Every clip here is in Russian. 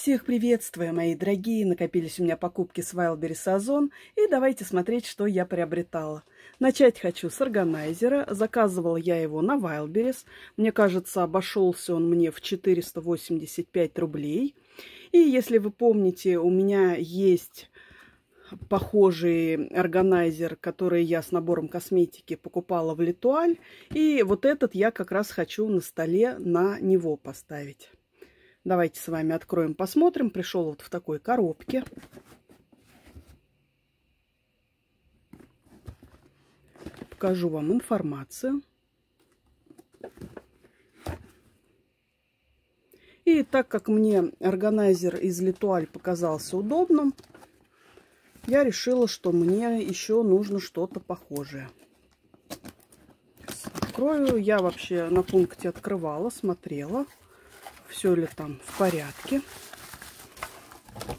Всех приветствую, мои дорогие! Накопились у меня покупки с Wildberries Сазон, и давайте смотреть, что я приобретала. Начать хочу с органайзера. Заказывала я его на Wildberries. Мне кажется, обошелся он мне в 485 рублей. И если вы помните, у меня есть похожий органайзер, который я с набором косметики покупала в Литуаль. И вот этот я как раз хочу на столе на него поставить. Давайте с вами откроем, посмотрим. Пришел вот в такой коробке. Покажу вам информацию. И так как мне органайзер из Литуаль показался удобным, я решила, что мне еще нужно что-то похожее. открою. Я вообще на пункте открывала, смотрела все ли там в порядке.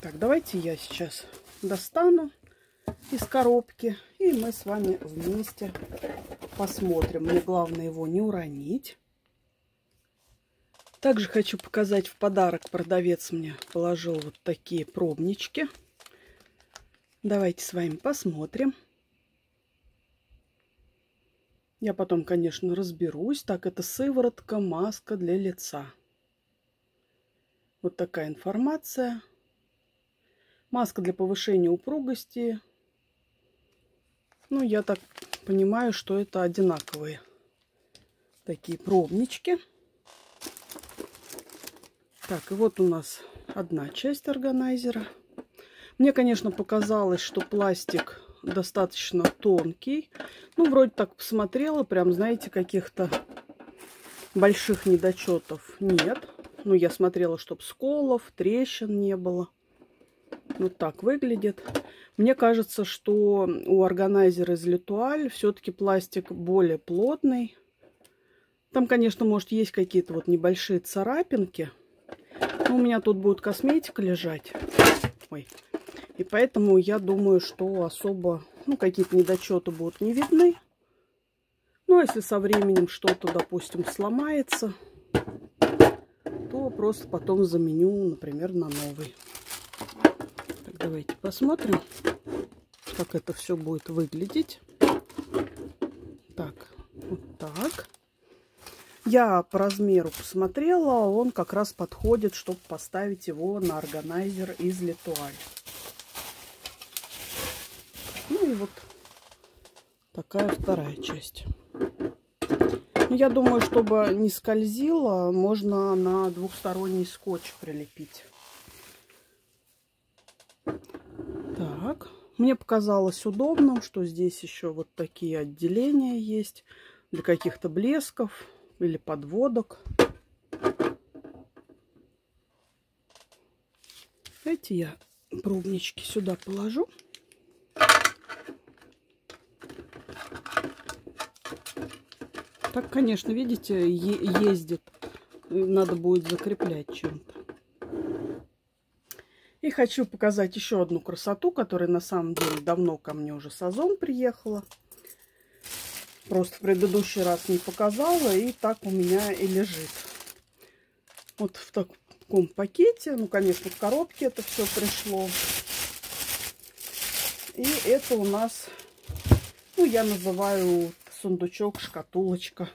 Так, давайте я сейчас достану из коробки, и мы с вами вместе посмотрим. Мне главное его не уронить. Также хочу показать в подарок. Продавец мне положил вот такие пробнички. Давайте с вами посмотрим. Я потом, конечно, разберусь. Так, это сыворотка, маска для лица. Вот такая информация. Маска для повышения упругости. Ну, я так понимаю, что это одинаковые такие пробнички. Так, и вот у нас одна часть органайзера. Мне, конечно, показалось, что пластик достаточно тонкий. Ну, вроде так посмотрела, прям, знаете, каких-то больших недочетов нет. Ну, я смотрела, чтобы сколов, трещин не было. Вот так выглядит. Мне кажется, что у органайзера из Литуаль все-таки пластик более плотный. Там, конечно, может, есть какие-то вот небольшие царапинки. Но у меня тут будет косметика лежать. Ой. И поэтому я думаю, что особо ну, какие-то недочеты будут не видны. Ну, а если со временем что-то, допустим, сломается, его ну, просто потом заменю, например, на новый. Так, давайте посмотрим, как это все будет выглядеть. Так, вот так. Я по размеру посмотрела, он как раз подходит, чтобы поставить его на органайзер из Литуаль. Ну и вот такая вторая часть. Ну, я думаю, чтобы не скользило, можно на двухсторонний скотч прилепить. Так, мне показалось удобным, что здесь еще вот такие отделения есть для каких-то блесков или подводок. Эти я пробнички сюда положу. Так, конечно, видите, ездит. Надо будет закреплять чем-то. И хочу показать еще одну красоту, которая на самом деле давно ко мне уже с Озон приехала. Просто в предыдущий раз не показала, и так у меня и лежит. Вот в таком пакете, ну, конечно, в коробке это все пришло. И это у нас, ну, я называю сундучок, шкатулочка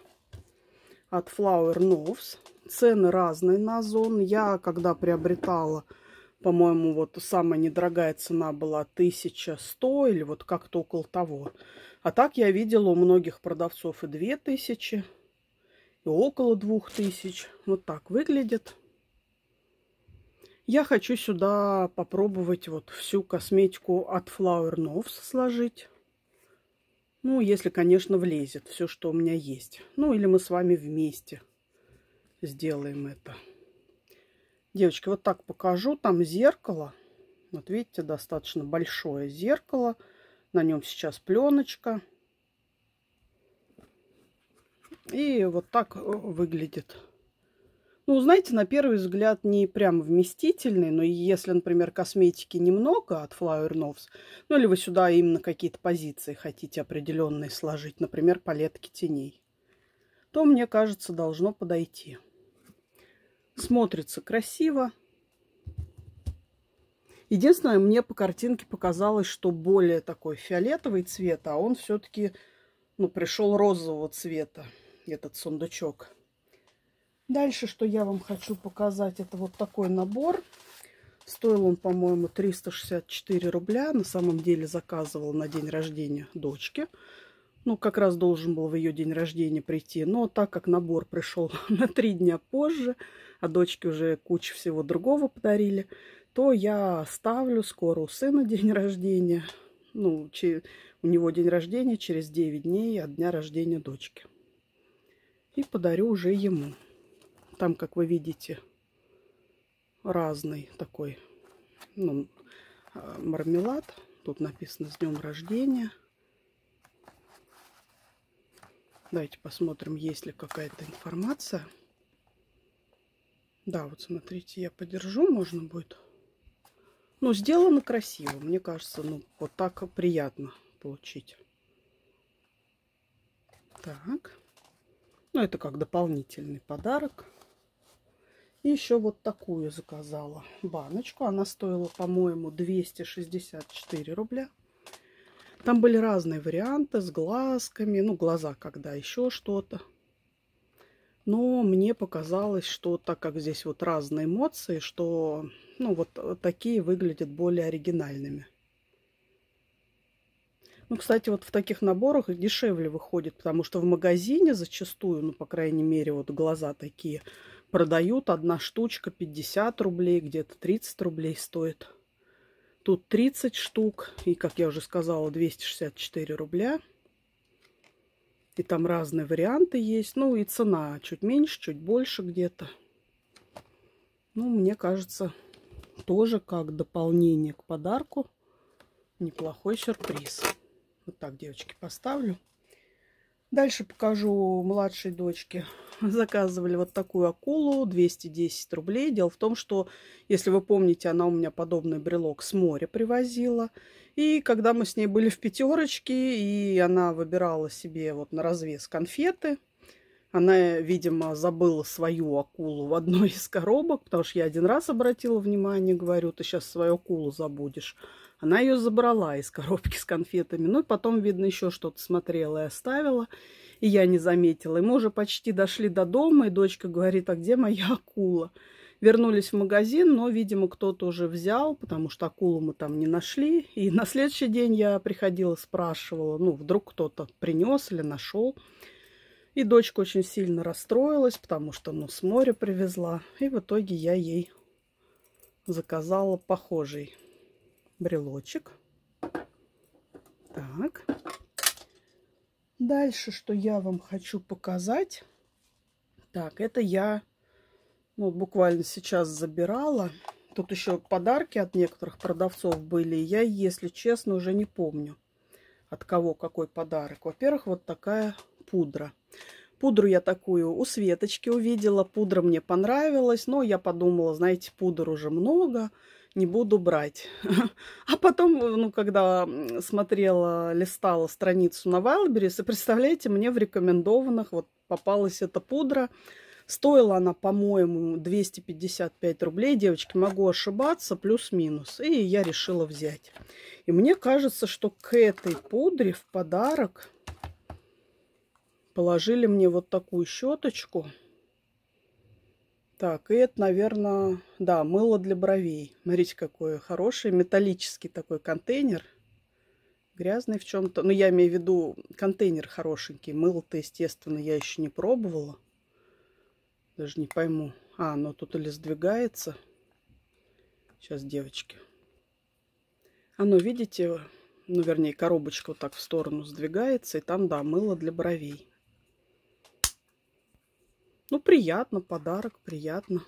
от Flower Noves. Цены разные на зон. Я, когда приобретала, по-моему, вот самая недорогая цена была 1100 или вот как-то около того. А так я видела у многих продавцов и 2000, и около 2000. Вот так выглядит. Я хочу сюда попробовать вот всю косметику от Flower Noves сложить. Ну, если, конечно, влезет все, что у меня есть. Ну, или мы с вами вместе сделаем это. Девочки, вот так покажу. Там зеркало. Вот видите, достаточно большое зеркало. На нем сейчас пленочка. И вот так э, выглядит. Ну, знаете, на первый взгляд не прям вместительный, но если, например, косметики немного от Flower Noves, ну или вы сюда именно какие-то позиции хотите определенные сложить, например, палетки теней, то, мне кажется, должно подойти. Смотрится красиво. Единственное, мне по картинке показалось, что более такой фиолетовый цвет, а он все-таки ну, пришел розового цвета, этот сундучок. Дальше, что я вам хочу показать, это вот такой набор. Стоил он, по-моему, 364 рубля. На самом деле заказывал на день рождения дочки. Ну, как раз должен был в ее день рождения прийти. Но так как набор пришел на три дня позже, а дочке уже кучу всего другого подарили, то я оставлю скоро у сына день рождения. Ну, у него день рождения через 9 дней от дня рождения дочки. И подарю уже ему. Там, как вы видите, разный такой ну, а, мармелад. Тут написано «С днем рождения». Давайте посмотрим, есть ли какая-то информация. Да, вот смотрите, я подержу, можно будет. Ну, сделано красиво. Мне кажется, ну, вот так приятно получить. Так. Ну, это как дополнительный подарок еще вот такую заказала баночку. Она стоила, по-моему, 264 рубля. Там были разные варианты с глазками, ну, глаза когда, еще что-то. Но мне показалось, что так как здесь вот разные эмоции, что, ну, вот такие выглядят более оригинальными. Ну, кстати, вот в таких наборах дешевле выходит, потому что в магазине зачастую, ну, по крайней мере, вот глаза такие – продают одна штучка 50 рублей, где-то 30 рублей стоит. Тут 30 штук и, как я уже сказала, 264 рубля. И там разные варианты есть. Ну и цена чуть меньше, чуть больше где-то. Ну, мне кажется, тоже как дополнение к подарку неплохой сюрприз. Вот так, девочки, поставлю. Дальше покажу младшей дочке. Заказывали вот такую акулу, 210 рублей. Дело в том, что, если вы помните, она у меня подобный брелок с моря привозила. И когда мы с ней были в пятерочке, и она выбирала себе вот на развес конфеты, она, видимо, забыла свою акулу в одной из коробок, потому что я один раз обратила внимание, говорю, ты сейчас свою акулу забудешь. Она ее забрала из коробки с конфетами. Ну и потом, видно, еще что-то смотрела и оставила. И я не заметила. И мы уже почти дошли до дома, и дочка говорит, а где моя акула? Вернулись в магазин, но, видимо, кто-то уже взял, потому что акулу мы там не нашли. И на следующий день я приходила, спрашивала, ну, вдруг кто-то принес или нашел. И дочка очень сильно расстроилась, потому что, ну, с моря привезла. И в итоге я ей заказала похожий брелочек. Так. Дальше, что я вам хочу показать. Так, это я ну, буквально сейчас забирала. Тут еще подарки от некоторых продавцов были. Я, если честно, уже не помню, от кого какой подарок. Во-первых, вот такая пудра. Пудру я такую у Светочки увидела. Пудра мне понравилась, но я подумала, знаете, пудр уже много не буду брать. А потом, э, ну, когда смотрела, листала страницу на Wildberries, и представляете, мне в рекомендованных вот попалась эта пудра. Стоила она, по-моему, 255 рублей. Девочки, могу ошибаться, плюс-минус. И я решила взять. И мне кажется, что к этой пудре в подарок положили мне вот такую щеточку. Так, и это, наверное, да, мыло для бровей. Смотрите, какой хороший металлический такой контейнер. Грязный в чем-то. Ну, я имею в виду контейнер хорошенький. Мыло-то, естественно, я еще не пробовала. Даже не пойму. А, оно тут или сдвигается. Сейчас, девочки. Оно, видите, ну, вернее, коробочка вот так в сторону сдвигается. И там, да, мыло для бровей. Ну, приятно, подарок, приятно,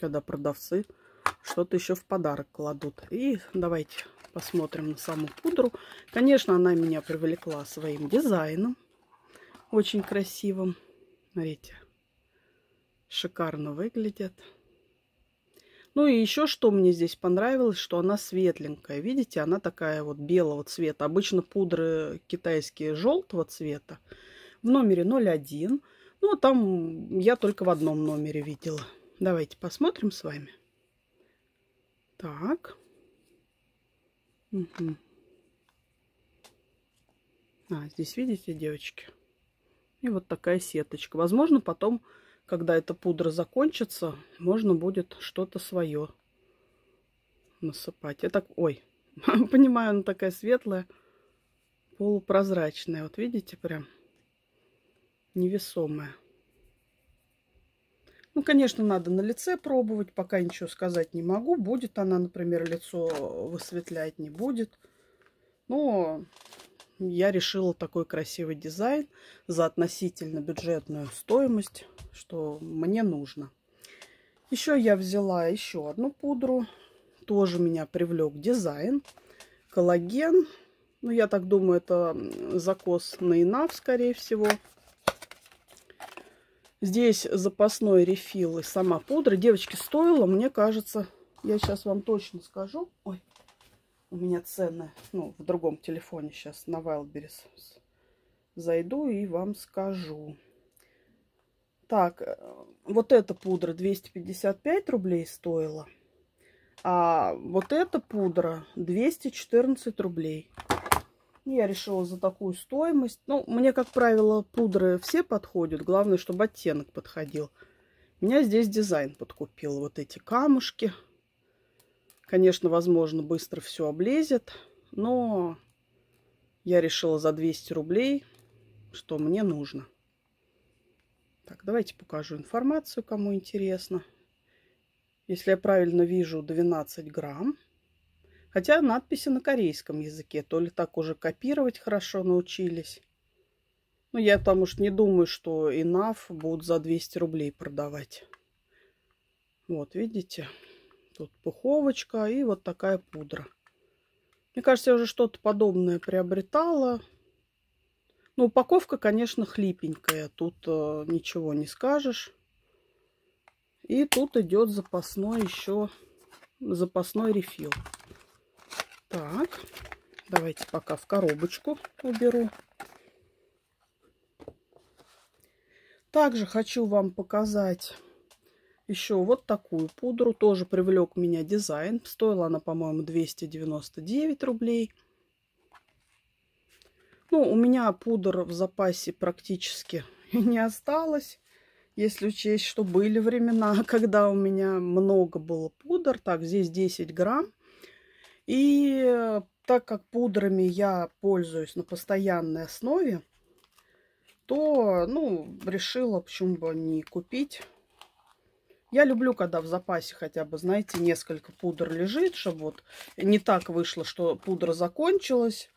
когда продавцы что-то еще в подарок кладут. И давайте посмотрим на саму пудру. Конечно, она меня привлекла своим дизайном, очень красивым. Смотрите, шикарно выглядят. Ну и еще что мне здесь понравилось, что она светленькая. Видите, она такая вот белого цвета. Обычно пудры китайские желтого цвета. В номере 01 ну, а там я только в одном номере видела. Давайте посмотрим с вами. Так. Угу. А, здесь видите, девочки? И вот такая сеточка. Возможно, потом, когда эта пудра закончится, можно будет что-то свое насыпать. Я так, ой, понимаю, она такая светлая, полупрозрачная. Вот видите, прям невесомая. Ну, конечно, надо на лице пробовать, пока ничего сказать не могу. Будет она, например, лицо высветлять, не будет. Но я решила такой красивый дизайн за относительно бюджетную стоимость, что мне нужно. Еще я взяла еще одну пудру. Тоже меня привлек дизайн. Коллаген. Ну, я так думаю, это закос на Инав, скорее всего. Здесь запасной рефил и сама пудра. Девочки, стоила, мне кажется, я сейчас вам точно скажу. Ой, у меня ценная, ну, в другом телефоне сейчас на Wildberries зайду и вам скажу. Так, э, вот эта пудра 255 рублей стоила. А вот эта пудра 214 рублей. Ну, я решила за такую стоимость. Ну, мне, как правило, пудры все подходят. Главное, чтобы оттенок подходил. Меня здесь дизайн подкупил. Вот эти камушки. Конечно, возможно, быстро все облезет. Но я решила за 200 рублей, что мне нужно. Так, давайте покажу информацию, кому интересно. Если я правильно вижу, 12 грамм. Хотя надписи на корейском языке, то ли так уже копировать хорошо научились. Ну, я потому что не думаю, что enough будут за 200 рублей продавать. Вот, видите, тут пуховочка и вот такая пудра. Мне кажется, я уже что-то подобное приобретала. Ну, упаковка, конечно, хлипенькая. Тут э, ничего не скажешь. И тут идет запасной еще запасной рефил. Так, давайте пока в коробочку уберу. Также хочу вам показать еще вот такую пудру. Тоже привлек меня дизайн. Стоила она, по-моему, 299 рублей. Ну, у меня пудр в запасе практически не осталось. Если учесть, что были времена, когда у меня много было пудр. Так, здесь 10 грамм. И э, так как пудрами я пользуюсь на постоянной основе, то, ну, решила, почему бы не купить. Я люблю, когда в запасе хотя бы, знаете, несколько пудр лежит, чтобы вот не так вышло, что пудра закончилась,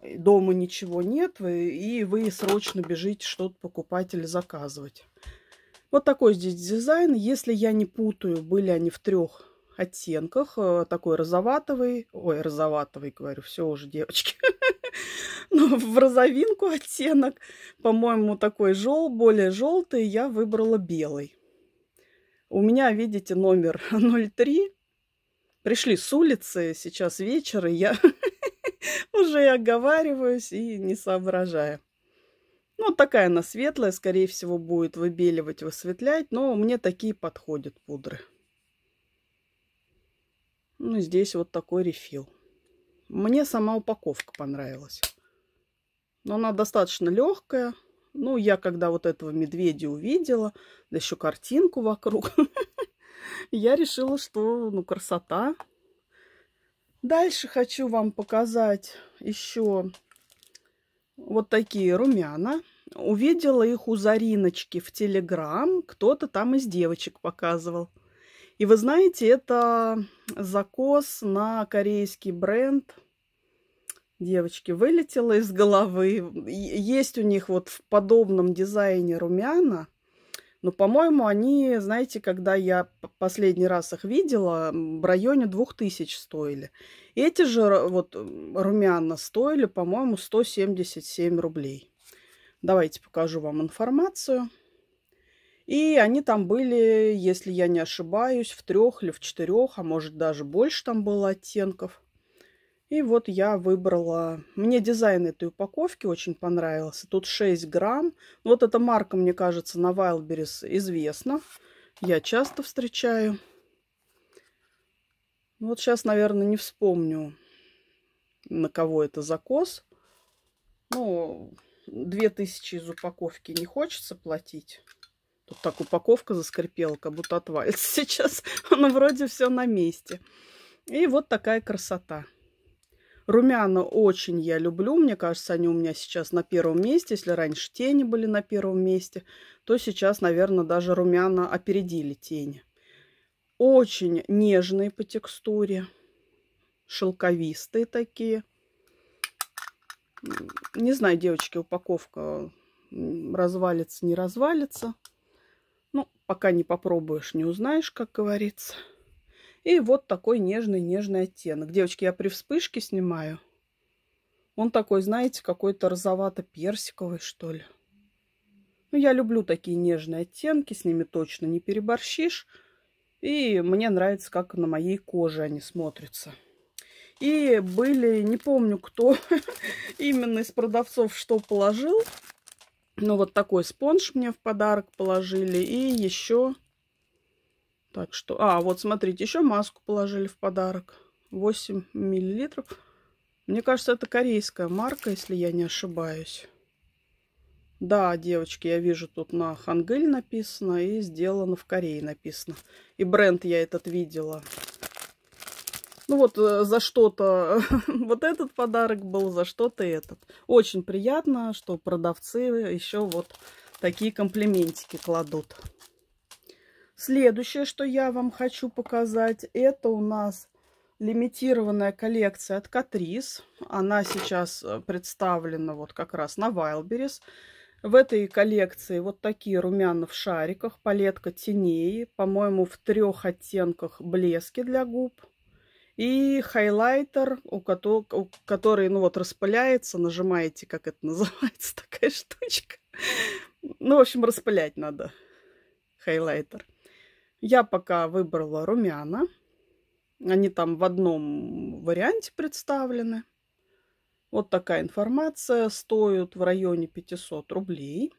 дома ничего нет, и вы срочно бежите что-то покупать или заказывать. Вот такой здесь дизайн. Если я не путаю, были они в трех оттенках. Э, такой розоватовый, ой, розоватовый, говорю, все уже, девочки. Но в розовинку оттенок, по-моему, такой жел, более желтый, я выбрала белый. У меня, видите, номер 03. Пришли с улицы, сейчас вечер, и я уже и оговариваюсь и не соображаю. Ну, такая она светлая, скорее всего, будет выбеливать, высветлять, но мне такие подходят пудры. Ну, здесь вот такой рефил. Мне сама упаковка понравилась. Но она достаточно легкая. Ну, я когда вот этого медведя увидела, да еще картинку вокруг, я решила, что, ну, красота. Дальше хочу вам показать еще вот такие румяна. Увидела их у Зариночки в Телеграм. Кто-то там из девочек показывал. И вы знаете, это закос на корейский бренд. Девочки, вылетело из головы. Есть у них вот в подобном дизайне румяна. Но, по-моему, они, знаете, когда я последний раз их видела, в районе 2000 стоили. Эти же вот румяна стоили, по-моему, 177 рублей. Давайте покажу вам информацию. И они там были, если я не ошибаюсь, в трех или в четырех, а может даже больше там было оттенков. И вот я выбрала... Мне дизайн этой упаковки очень понравился. Тут 6 грамм. Ну, вот эта марка, мне кажется, на Wildberries известна. Я часто встречаю. Ну, вот сейчас, наверное, не вспомню, на кого это закос. Ну, 2000 из упаковки не хочется платить. Тут так упаковка заскрипела, как будто отвалится сейчас. Но вроде все на месте. И вот такая красота. Румяна очень я люблю. Мне кажется, они у меня сейчас на первом месте. Если раньше тени были на первом месте, то сейчас, наверное, даже румяна опередили тени. Очень нежные по текстуре. Шелковистые такие. Не знаю, девочки, упаковка развалится, не развалится. Ну, пока не попробуешь, не узнаешь, как говорится. И вот такой нежный-нежный оттенок. Девочки, я при вспышке снимаю. Он такой, знаете, какой-то розовато-персиковый, что ли. Ну, я люблю такие нежные оттенки, с ними точно не переборщишь. И мне нравится, как на моей коже они смотрятся. И были, не помню, кто именно из продавцов что положил. Ну, вот такой спонж мне в подарок положили. И еще... Так что... А, вот смотрите, еще маску положили в подарок. 8 миллилитров. Мне кажется, это корейская марка, если я не ошибаюсь. Да, девочки, я вижу, тут на хангель написано и сделано в Корее написано. И бренд я этот видела. Ну вот э, за что-то вот этот подарок был, за что-то этот. Очень приятно, что продавцы еще вот такие комплиментики кладут. Следующее, что я вам хочу показать, это у нас лимитированная коллекция от Катрис. Она сейчас э, представлена вот как раз на Wildberries. В этой коллекции вот такие румяна в шариках, палетка теней, по-моему, в трех оттенках блески для губ и хайлайтер, у кото, у который, ну вот, распыляется, нажимаете, как это называется, такая штучка. Ну, в общем, распылять надо хайлайтер. Я пока выбрала румяна. Они там в одном варианте представлены. Вот такая информация. Стоят в районе 500 рублей.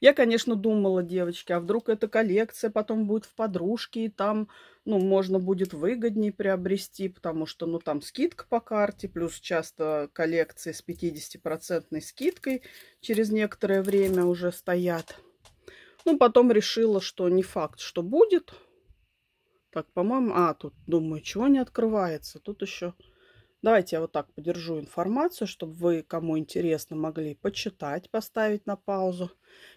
Я, конечно, думала, девочки, а вдруг эта коллекция потом будет в подружке, и там, ну, можно будет выгоднее приобрести, потому что, ну, там скидка по карте, плюс часто коллекции с 50% скидкой через некоторое время уже стоят. Ну, потом решила, что не факт, что будет. Так, по-моему, а, тут, думаю, чего не открывается? Тут еще... Ещё... Давайте я вот так подержу информацию, чтобы вы, кому интересно, могли почитать, поставить на паузу.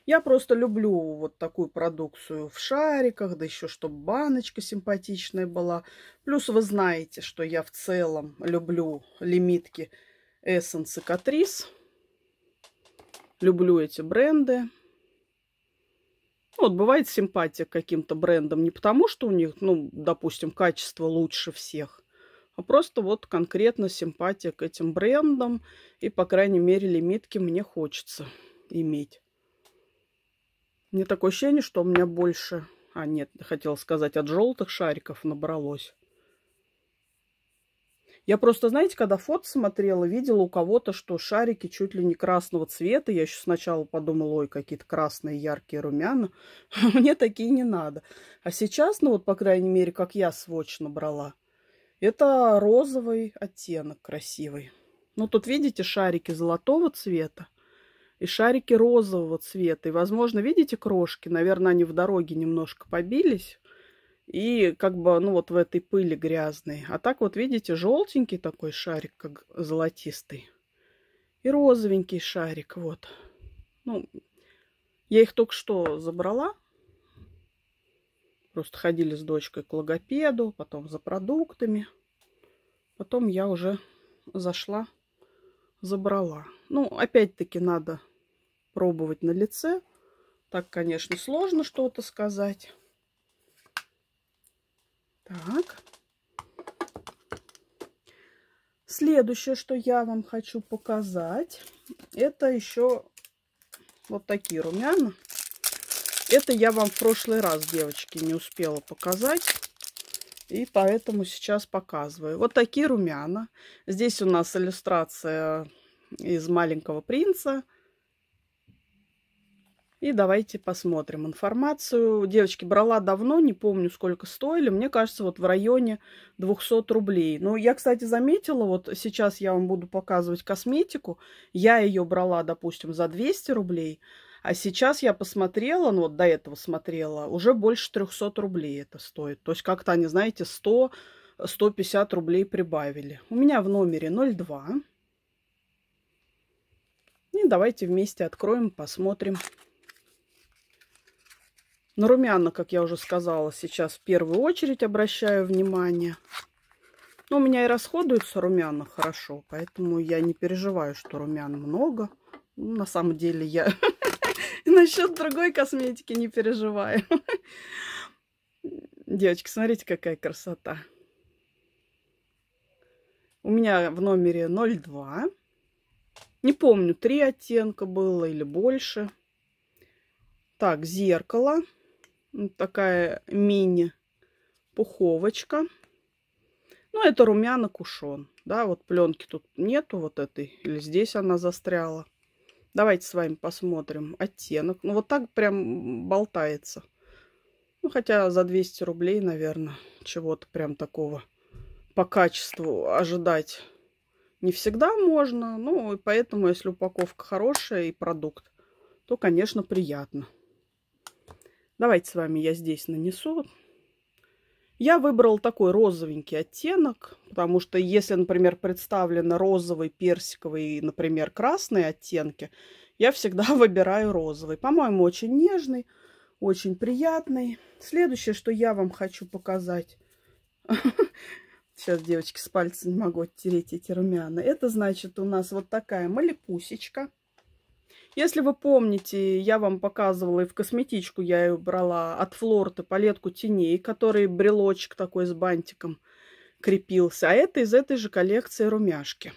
Я просто люблю вот такую продукцию в шариках, да еще чтобы баночка симпатичная была. Плюс вы знаете, что я в целом люблю лимитки Essence и Catrice. Люблю эти бренды. Ну вот бывает симпатия к каким-то брендам не потому, что у них, ну, допустим, качество лучше всех – а просто вот конкретно симпатия к этим брендам. И, по крайней мере, лимитки мне хочется иметь. Мне такое ощущение, что у меня больше... А, нет, хотела сказать, от желтых шариков набралось. Я просто, знаете, когда фото смотрела, видела у кого-то, что шарики чуть ли не красного цвета. Я еще сначала подумала, ой, какие-то красные, яркие, румяна. Мне такие не надо. А сейчас, ну вот, по крайней мере, как я сводч набрала, это розовый оттенок красивый. Ну, тут видите шарики золотого цвета и шарики розового цвета. И, возможно, видите крошки? Наверное, они в дороге немножко побились. И как бы, ну, вот в этой пыли грязной. А так вот, видите, желтенький такой шарик, как золотистый. И розовенький шарик, вот. Ну, я их только что забрала Просто ходили с дочкой к логопеду, потом за продуктами. Потом я уже зашла, забрала. Ну, опять-таки надо пробовать на лице. Так, конечно, сложно что-то сказать. Так. Следующее, что я вам хочу показать, это еще вот такие румяна. Это я вам в прошлый раз, девочки, не успела показать. И поэтому сейчас показываю. Вот такие румяна. Здесь у нас иллюстрация из «Маленького принца». И давайте посмотрим информацию. Девочки, брала давно, не помню, сколько стоили. Мне кажется, вот в районе 200 рублей. Но я, кстати, заметила, вот сейчас я вам буду показывать косметику. Я ее брала, допустим, за 200 рублей, а сейчас я посмотрела, ну вот до этого смотрела, уже больше 300 рублей это стоит. То есть как-то они, знаете, 100, 150 рублей прибавили. У меня в номере 02. И давайте вместе откроем, посмотрим. На румяна, как я уже сказала, сейчас в первую очередь обращаю внимание. Но у меня и расходуется румяна хорошо, поэтому я не переживаю, что румян много. на самом деле я Насчет другой косметики не переживаю. Девочки, смотрите, какая красота. У меня в номере 02. Не помню, три оттенка было или больше. Так, зеркало. Вот такая мини-пуховочка. Ну, это румяна кушон. Да, вот пленки тут нету вот этой. Или здесь она застряла. Давайте с вами посмотрим оттенок. Ну, вот так прям болтается. Ну, хотя за 200 рублей, наверное, чего-то прям такого по качеству ожидать не всегда можно. Ну, и поэтому, если упаковка хорошая и продукт, то, конечно, приятно. Давайте с вами я здесь нанесу я выбрал такой розовенький оттенок, потому что если, например, представлены розовый, персиковый и, например, красные оттенки, я всегда выбираю розовый. По-моему, очень нежный, очень приятный. Следующее, что я вам хочу показать. Сейчас, девочки, с пальца не могу оттереть эти румяна. Это значит у нас вот такая малипусечка. Если вы помните, я вам показывала и в косметичку я ее брала от Флорта палетку теней, который брелочек такой с бантиком крепился. А это из этой же коллекции румяшки.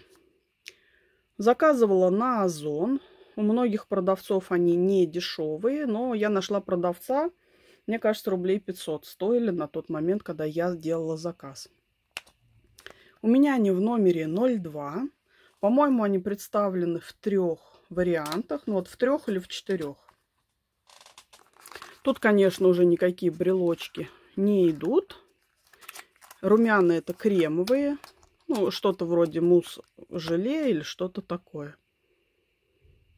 Заказывала на Озон. У многих продавцов они не дешевые, но я нашла продавца, мне кажется, рублей 500 стоили на тот момент, когда я сделала заказ. У меня они в номере 02. По-моему, они представлены в трех вариантах. Ну вот в трех или в четырех. Тут, конечно, уже никакие брелочки не идут. Румяны это кремовые. Ну, что-то вроде мусс-желе или что-то такое.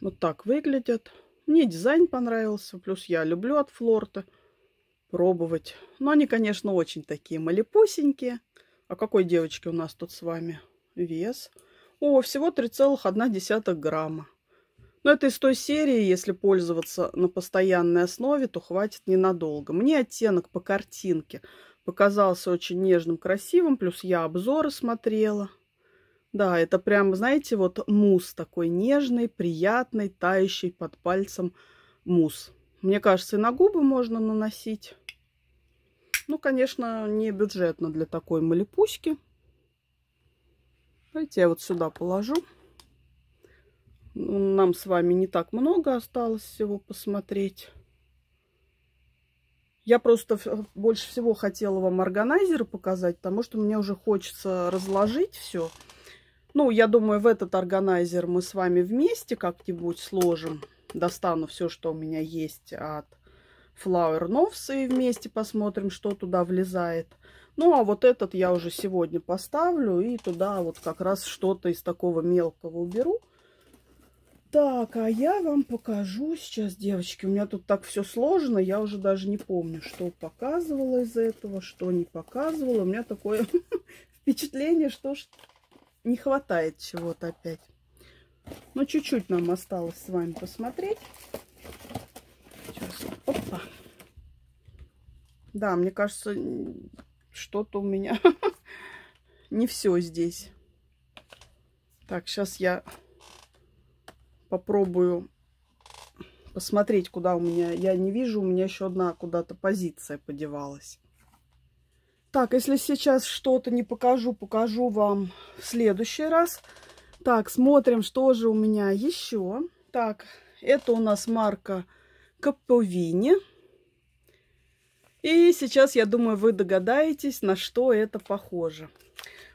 Вот так выглядят. Мне дизайн понравился. Плюс я люблю от флорта пробовать. Но они, конечно, очень такие малепусенькие. А какой девочки у нас тут с вами вес? О, всего 3,1 грамма. Но это из той серии, если пользоваться на постоянной основе, то хватит ненадолго. Мне оттенок по картинке показался очень нежным, красивым, плюс я обзоры смотрела. Да, это прям, знаете, вот мусс такой нежный, приятный, тающий под пальцем мусс. Мне кажется, и на губы можно наносить. Ну, конечно, не бюджетно для такой малипуськи. Давайте я вот сюда положу. Нам с вами не так много осталось всего посмотреть. Я просто больше всего хотела вам органайзер показать, потому что мне уже хочется разложить все. Ну, я думаю, в этот органайзер мы с вами вместе как-нибудь сложим. Достану все, что у меня есть от Flower Novs и вместе посмотрим, что туда влезает. Ну, а вот этот я уже сегодня поставлю и туда вот как раз что-то из такого мелкого уберу. Так, а я вам покажу сейчас, девочки. У меня тут так все сложно. Я уже даже не помню, что показывала из этого, что не показывала. У меня такое впечатление, что не хватает чего-то опять. Но ну, чуть-чуть нам осталось с вами посмотреть. Сейчас. Опа. Да, мне кажется, что-то у меня не все здесь. Так, сейчас я попробую посмотреть, куда у меня... Я не вижу, у меня еще одна куда-то позиция подевалась. Так, если сейчас что-то не покажу, покажу вам в следующий раз. Так, смотрим, что же у меня еще. Так, это у нас марка Каповини. И сейчас, я думаю, вы догадаетесь, на что это похоже.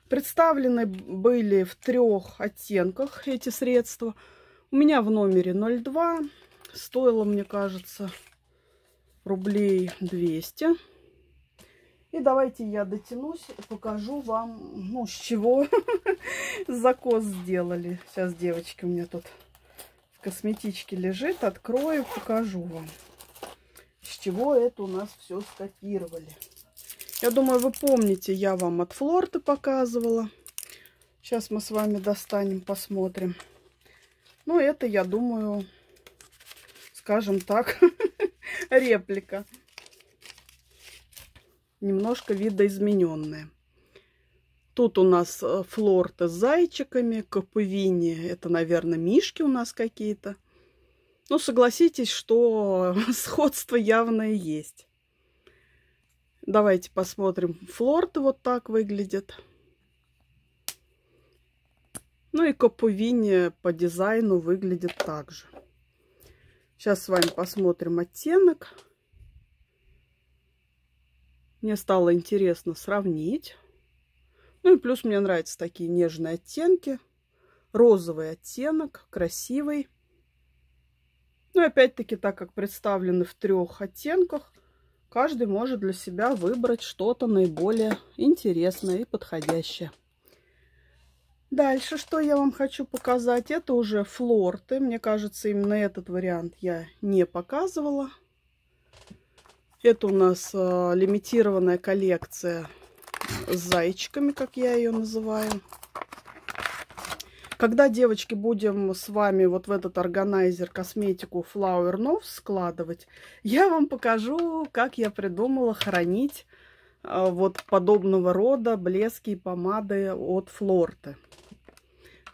Представлены были в трех оттенках эти средства – у меня в номере 02. Стоило, мне кажется, рублей 200. И давайте я дотянусь, покажу вам, ну, с чего закос сделали. Сейчас, девочки, у меня тут в косметичке лежит. Открою, покажу вам, с чего это у нас все скопировали. Я думаю, вы помните, я вам от флорты показывала. Сейчас мы с вами достанем, посмотрим. Ну, это, я думаю, скажем так, реплика. Немножко видоизмененная. Тут у нас э, флорта с зайчиками, капувини. Это, наверное, мишки у нас какие-то. Ну, согласитесь, что сходство явное есть. Давайте посмотрим. Флорта вот так выглядит. Ну и коповинь по дизайну выглядит так же. Сейчас с вами посмотрим оттенок. Мне стало интересно сравнить. Ну и плюс мне нравятся такие нежные оттенки. Розовый оттенок, красивый. Ну и опять-таки, так как представлены в трех оттенках, каждый может для себя выбрать что-то наиболее интересное и подходящее. Дальше, что я вам хочу показать, это уже флорты. Мне кажется, именно этот вариант я не показывала. Это у нас э, лимитированная коллекция с зайчиками, как я ее называю. Когда, девочки, будем с вами вот в этот органайзер косметику Flower Nov складывать, я вам покажу, как я придумала хранить Э, вот подобного рода блески и помады от Флорте.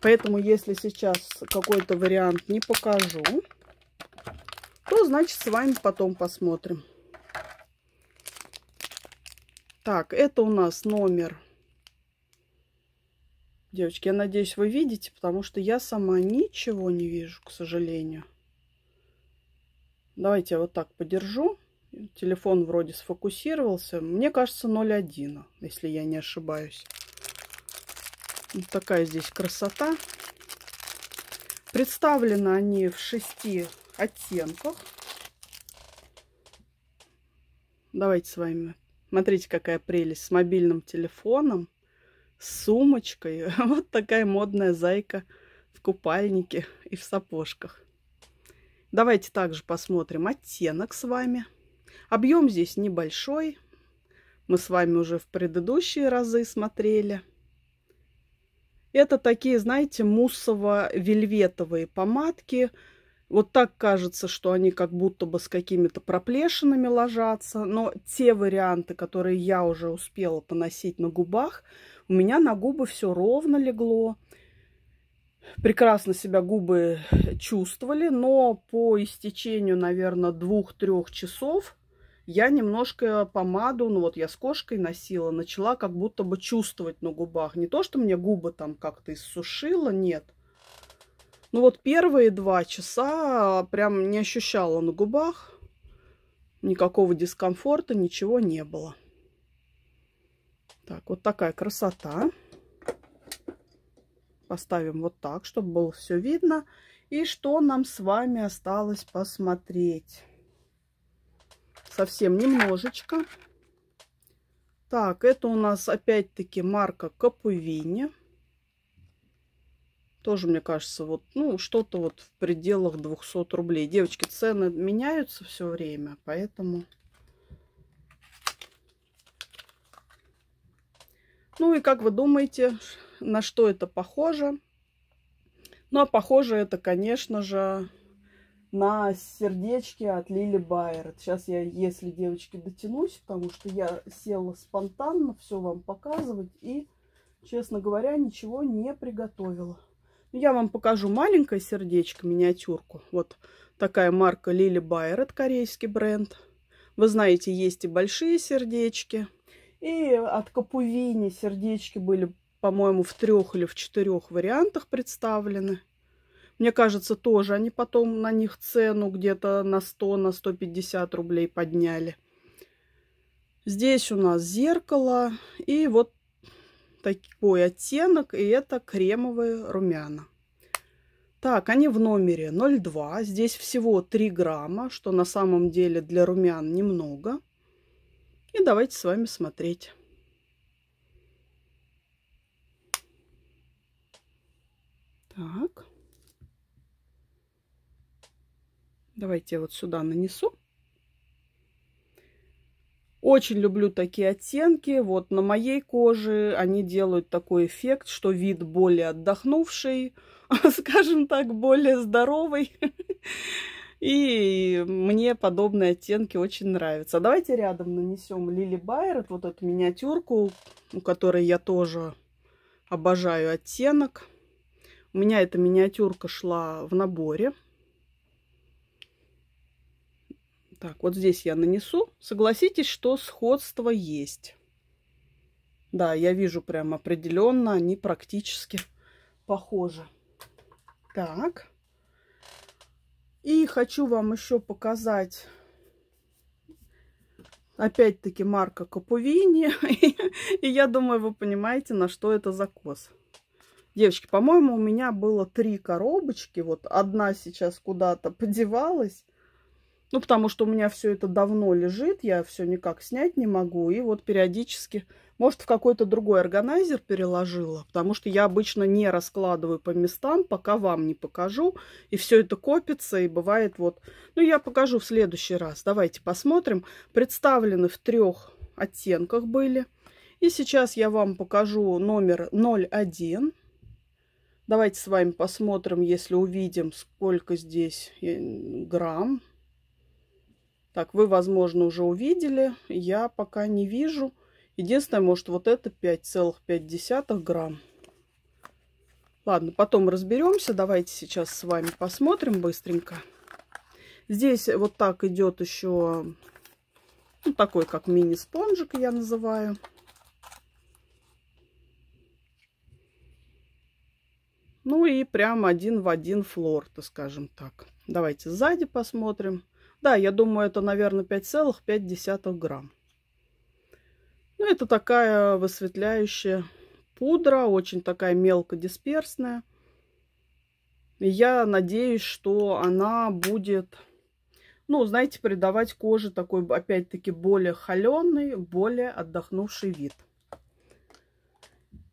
Поэтому, если сейчас какой-то вариант не покажу, то, значит, с вами потом посмотрим. Так, это у нас номер... Девочки, я надеюсь, вы видите, потому что я сама ничего не вижу, к сожалению. Давайте я вот так подержу. Телефон вроде сфокусировался. Мне кажется 0,1, если я не ошибаюсь. Вот такая здесь красота. Представлены они в шести оттенках. Давайте с вами. Смотрите, какая прелесть. С мобильным телефоном, с сумочкой. Вот такая модная зайка в купальнике и в сапожках. Давайте также посмотрим оттенок с вами. Объем здесь небольшой. Мы с вами уже в предыдущие разы смотрели. Это такие, знаете, муссово-вельветовые помадки. Вот так кажется, что они как будто бы с какими-то проплешинами ложатся. Но те варианты, которые я уже успела поносить на губах, у меня на губы все ровно легло. Прекрасно себя губы чувствовали, но по истечению, наверное, двух-трех часов я немножко помаду, ну вот я с кошкой носила, начала как будто бы чувствовать на губах. Не то, что мне губы там как-то иссушила, нет. Ну вот первые два часа прям не ощущала на губах. Никакого дискомфорта, ничего не было. Так, вот такая красота. Поставим вот так, чтобы было все видно. И что нам с вами осталось посмотреть? совсем немножечко. Так, это у нас опять-таки марка Капувини. Тоже, мне кажется, вот, ну, что-то вот в пределах 200 рублей. Девочки, цены меняются все время, поэтому... Ну и как вы думаете, на что это похоже? Ну, а похоже это, конечно же, на сердечке от Лили Байерт. Сейчас я, если девочки, дотянусь, потому что я села спонтанно все вам показывать и, честно говоря, ничего не приготовила. Ну, я вам покажу маленькое сердечко, миниатюрку. Вот такая марка Лили Байерт, корейский бренд. Вы знаете, есть и большие сердечки. И от Капувини сердечки были, по-моему, в трех или в четырех вариантах представлены. Мне кажется, тоже они потом на них цену где-то на 100, на 150 рублей подняли. Здесь у нас зеркало и вот такой оттенок, и это кремовые румяна. Так, они в номере 02, здесь всего 3 грамма, что на самом деле для румян немного. И давайте с вами смотреть. Так. Давайте я вот сюда нанесу. Очень люблю такие оттенки. Вот на моей коже они делают такой эффект, что вид более отдохнувший, скажем так, более здоровый. И мне подобные оттенки очень нравятся. Давайте рядом нанесем Лили Байрет, вот эту миниатюрку, у которой я тоже обожаю оттенок. У меня эта миниатюрка шла в наборе. Так, вот здесь я нанесу. Согласитесь, что сходство есть. Да, я вижу прям определенно, они практически похожи. Так. И хочу вам еще показать, опять-таки, марка Капувини. И я думаю, вы понимаете, на что это закос. Девочки, по-моему, у меня было три коробочки. Вот одна сейчас куда-то подевалась. Ну, потому что у меня все это давно лежит, я все никак снять не могу. И вот периодически, может, в какой-то другой органайзер переложила, потому что я обычно не раскладываю по местам, пока вам не покажу. И все это копится, и бывает вот... Ну, я покажу в следующий раз. Давайте посмотрим. Представлены в трех оттенках были. И сейчас я вам покажу номер 01. Давайте с вами посмотрим, если увидим, сколько здесь э, грамм. Так, вы, возможно, уже увидели. Я пока не вижу. Единственное, может, вот это 5,5 грамм. Ладно, потом разберемся. Давайте сейчас с вами посмотрим быстренько. Здесь вот так идет еще ну, такой, как мини-спонжик я называю. Ну и прям один в один флор, то скажем так. Давайте сзади посмотрим. Да, я думаю, это, наверное, 5,5 грамм. Ну, это такая высветляющая пудра, очень такая мелкодисперсная. И я надеюсь, что она будет, ну, знаете, придавать коже такой, опять-таки, более холеный, более отдохнувший вид.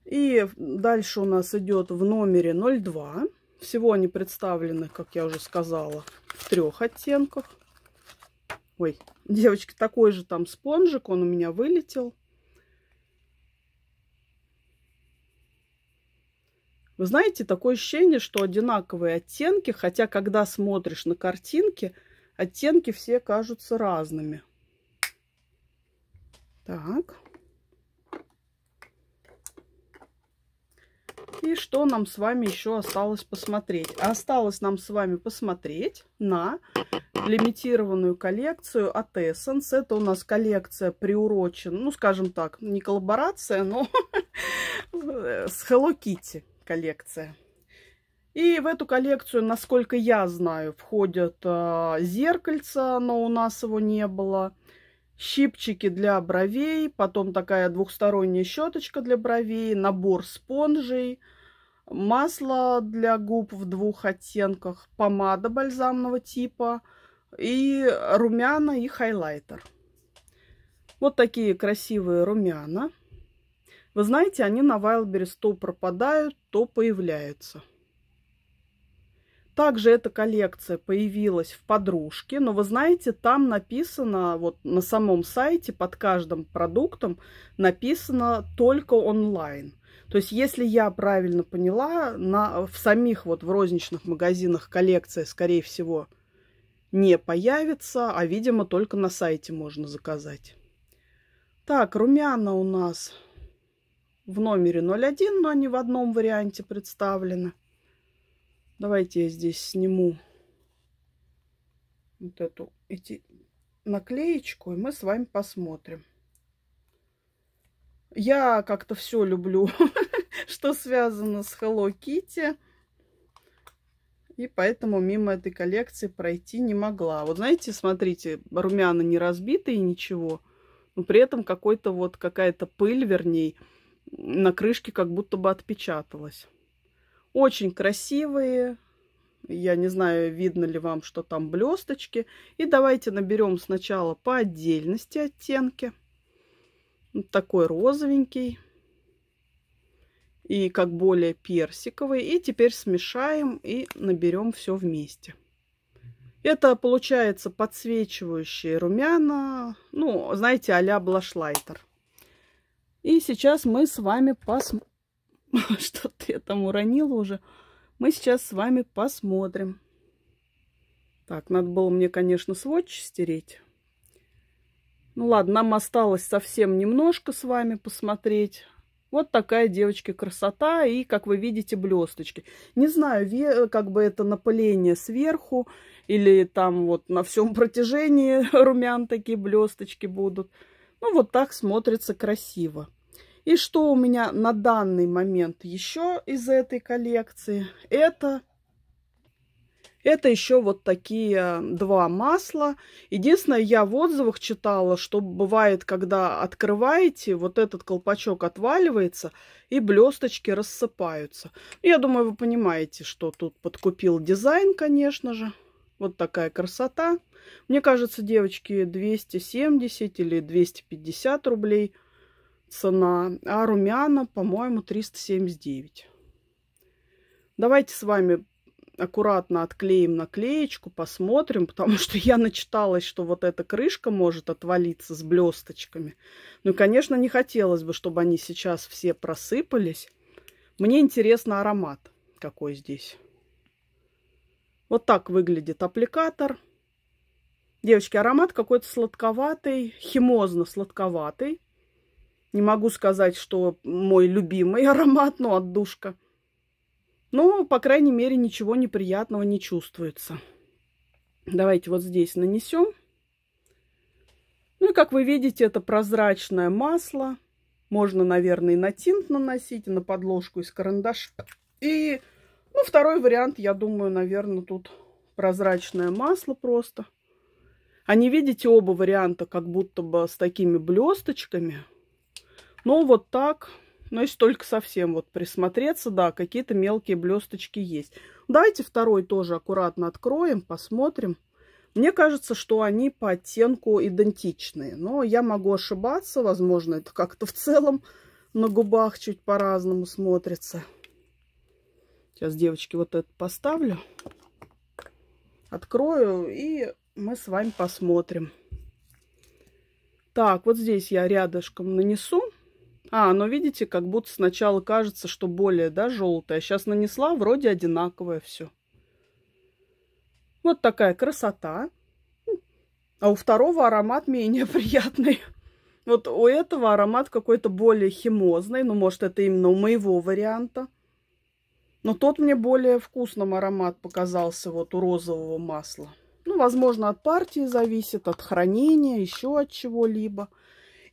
И дальше у нас идет в номере 02. Всего они представлены, как я уже сказала, в трех оттенках. Ой, девочки, такой же там спонжик, он у меня вылетел. Вы знаете, такое ощущение, что одинаковые оттенки, хотя когда смотришь на картинки, оттенки все кажутся разными. Так. И что нам с вами еще осталось посмотреть? Осталось нам с вами посмотреть на лимитированную коллекцию от Essence. Это у нас коллекция приурочена, ну, скажем так, не коллаборация, но с Hello Kitty коллекция. И в эту коллекцию, насколько я знаю, входят э, зеркальца, но у нас его не было, щипчики для бровей, потом такая двухсторонняя щеточка для бровей, набор спонжей – масло для губ в двух оттенках, помада бальзамного типа и румяна и хайлайтер. Вот такие красивые румяна. Вы знаете, они на Wildberries то пропадают, то появляются. Также эта коллекция появилась в подружке, но вы знаете, там написано, вот на самом сайте под каждым продуктом написано только онлайн – то есть, если я правильно поняла, на, в самих вот в розничных магазинах коллекция, скорее всего, не появится, а, видимо, только на сайте можно заказать. Так, румяна у нас в номере 01, но они в одном варианте представлены. Давайте я здесь сниму вот эту эти наклеечку, и мы с вами посмотрим. Я как-то все люблю, что связано с Hello Kitty. И поэтому мимо этой коллекции пройти не могла. Вот знаете, смотрите, румяна не разбитые, ничего. Но при этом какой-то вот какая-то пыль, вернее, на крышке как будто бы отпечаталась. Очень красивые. Я не знаю, видно ли вам, что там блесточки. И давайте наберем сначала по отдельности оттенки такой розовенький. И как более персиковый. И теперь смешаем и наберем все вместе. Это получается подсвечивающие румяна. Ну, знаете, а-ля блашлайтер. И сейчас мы с вами посмотрим. Что-то я там уронила уже. Мы сейчас с вами посмотрим. Так, надо было мне, конечно, сводч стереть. Ну ладно, нам осталось совсем немножко с вами посмотреть. Вот такая, девочки, красота и, как вы видите, блесточки. Не знаю, как бы это напыление сверху или там вот на всем протяжении румян такие блесточки будут. Ну вот так смотрится красиво. И что у меня на данный момент еще из этой коллекции? Это это еще вот такие э, два масла. Единственное, я в отзывах читала, что бывает, когда открываете, вот этот колпачок отваливается, и блесточки рассыпаются. Ну, я думаю, вы понимаете, что тут подкупил дизайн, конечно же. Вот такая красота. Мне кажется, девочки, 270 или 250 рублей цена. А румяна, по-моему, 379. Давайте с вами аккуратно отклеим наклеечку, посмотрим, потому что я начиталась, что вот эта крышка может отвалиться с блесточками. Ну конечно, не хотелось бы, чтобы они сейчас все просыпались. Мне интересно аромат какой здесь. Вот так выглядит аппликатор. Девочки, аромат какой-то сладковатый, химозно-сладковатый. Не могу сказать, что мой любимый аромат, но отдушка – но, ну, по крайней мере, ничего неприятного не чувствуется. Давайте вот здесь нанесем. Ну и, как вы видите, это прозрачное масло. Можно, наверное, и на тинт наносить, и на подложку из карандаша. И, ну, второй вариант, я думаю, наверное, тут прозрачное масло просто. Они, видите, оба варианта как будто бы с такими блесточками. Но вот так но ну, если только совсем вот присмотреться, да, какие-то мелкие блесточки есть. Давайте второй тоже аккуратно откроем, посмотрим. Мне кажется, что они по оттенку идентичные. Но я могу ошибаться. Возможно, это как-то в целом на губах чуть по-разному смотрится. Сейчас, девочки, вот это поставлю. Открою, и мы с вами посмотрим. Так, вот здесь я рядышком нанесу. А, но ну, видите, как будто сначала кажется, что более, да, желтая. Сейчас а нанесла, вроде одинаковое все. Вот такая красота. А у второго аромат менее приятный. Вот у этого аромат какой-то более химозный. Ну, может, это именно у моего варианта. Но тот мне более вкусным аромат показался вот у розового масла. Ну, возможно, от партии зависит, от хранения, еще от чего-либо.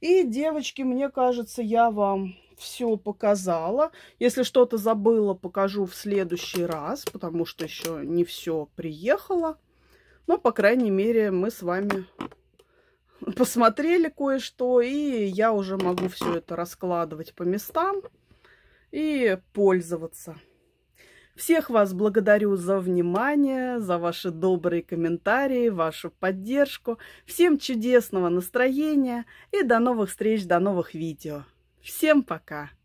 И, девочки, мне кажется, я вам все показала. Если что-то забыла, покажу в следующий раз, потому что еще не все приехало. Но, по крайней мере, мы с вами посмотрели кое-что, и я уже могу все это раскладывать по местам и пользоваться. Всех вас благодарю за внимание, за ваши добрые комментарии, вашу поддержку. Всем чудесного настроения и до новых встреч, до новых видео. Всем пока!